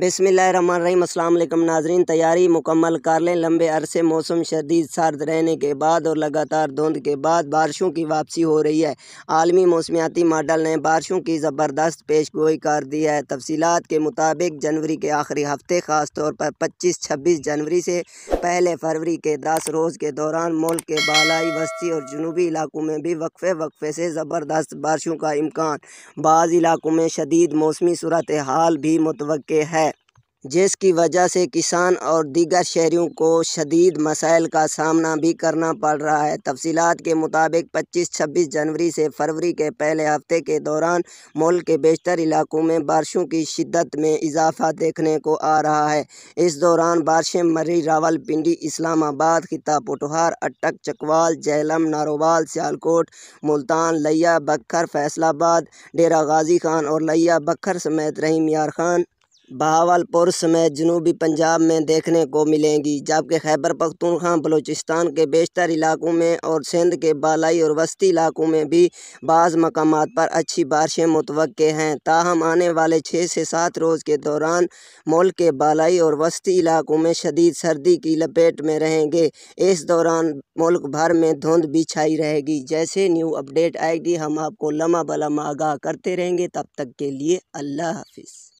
बसमिल नाजरीन तैयारी मुकम्मल कर लें लंबे अरसे मौसम शदीद सर्द रहने के बाद और लगातार धुंध के बाद बारिशों की वापसी हो रही है आलमी मौसमियाती मॉडल ने बारिशों की ज़बरदस्त पेश गोई कर दी है तफसीत के मुताबिक जनवरी के आखिरी हफ्ते ख़ास तौर पर पच्चीस छब्बीस जनवरी से पहले फरवरी के दस रोज़ के दौरान मुल्क के बालाई वस्ती और जनूबी इलाकों में भी वक्फे वक्फे से ज़बरदस्त बारिशों का इम्कान बाज़ इलाकों में शदीद मौसमी सूरत हाल भी मुतव है जिसकी वजह से किसान और दीगर शहरीों को शदीद मसाइल का सामना भी करना पड़ रहा है तफसीत के मुताबिक 25-26 जनवरी से फरवरी के पहले हफ्ते के दौरान मुल्क के बेशतर इलाकों में बारिशों की शिद्दत में इजाफा देखने को आ रहा है इस दौरान बारिशें मर्री रावलपिंडी इस्लामाबाद खिता पुटहार अटक चकवाल जैलम नारोवाल सियालकोट मुल्तान लिया बखर फैसलाबाद डेरा गाजी खान और लिया बखर समेत रहीम यार खान बहावलपुर समेत जनूबी पंजाब में देखने को मिलेंगी जबकि खैबर पख्तूनख्वा बलूचिस्तान के बेशतर इलाकों में और सिंध के बालाई और वस्ती इलाकों में भी बाज़ मकाम पर अच्छी बारिशें मुतव हैं ताहम आने वाले छः से सात रोज़ के दौरान मुल्क के बालाई और वस्ती इलाकों में शदीद सर्दी की लपेट में रहेंगे इस दौरान मुल्क भर में धुंध भी छाई रहेगी जैसे न्यू अपडेट आएगी हम आपको लम्हा बलम आगाह करते रहेंगे तब तक के लिए अल्लाह हाफिज़